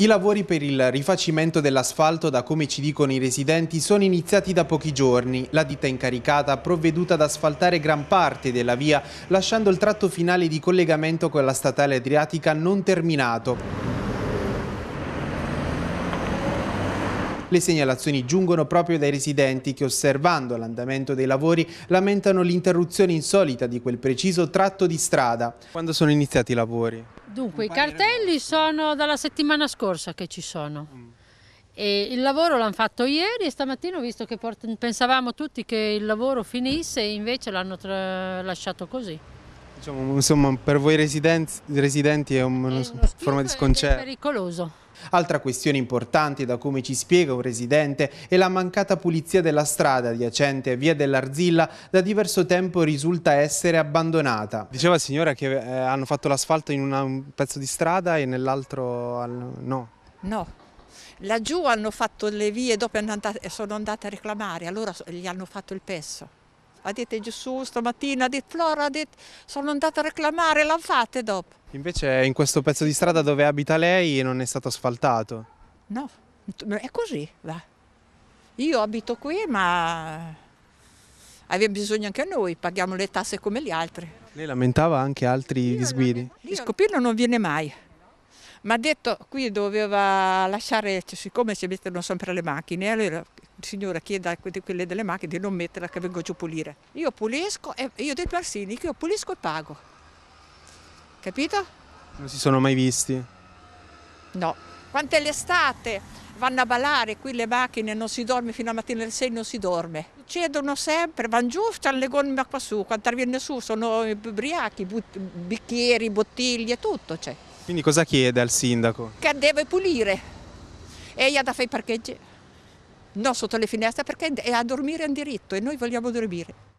I lavori per il rifacimento dell'asfalto, da come ci dicono i residenti, sono iniziati da pochi giorni. La ditta incaricata ha provveduto ad asfaltare gran parte della via, lasciando il tratto finale di collegamento con la statale adriatica non terminato. Le segnalazioni giungono proprio dai residenti che osservando l'andamento dei lavori lamentano l'interruzione insolita di quel preciso tratto di strada. Quando sono iniziati i lavori? Dunque, i cartelli sono dalla settimana scorsa che ci sono. Mm. E il lavoro l'hanno fatto ieri e stamattina ho visto che pensavamo tutti che il lavoro finisse e invece l'hanno lasciato così. Diciamo, insomma, per voi residenti, residenti è, un, è una forma di sconcerto. È pericoloso. Altra questione importante, da come ci spiega un residente, è la mancata pulizia della strada adiacente a Via dell'Arzilla da diverso tempo risulta essere abbandonata. Diceva la signora che eh, hanno fatto l'asfalto in una, un pezzo di strada e nell'altro no. No, laggiù hanno fatto le vie, dopo sono andate a reclamare, allora gli hanno fatto il pezzo. Ha detto Gesù stamattina, ha detto Flora, ha detto sono andata a reclamare, la fate dopo. Invece in questo pezzo di strada dove abita lei non è stato asfaltato. No, è così, va. Io abito qui ma abbiamo bisogno anche noi, paghiamo le tasse come gli altri. Lei lamentava anche altri Io disguidi? Non... Io... Il scopino non viene mai. Mi ha detto qui doveva lasciare, cioè, siccome si mettono sempre le macchine, allora il signore chiede a quelle delle macchine di non metterla che vengo giù a pulire. Io pulisco e io dei persini che io pulisco e pago. Capito? Non si sono mai visti? No. è l'estate vanno a ballare, qui le macchine non si dorme fino a mattina alle 6 non si dorme. Cedono sempre, vanno giù, c'hanno le gomme qua su, quando viene su sono ubriachi, bicchieri, bottiglie, tutto c'è. Quindi cosa chiede al sindaco? Che deve pulire e gli ha da fare i parcheggi. No, sotto le finestre perché è a dormire in diritto e noi vogliamo dormire.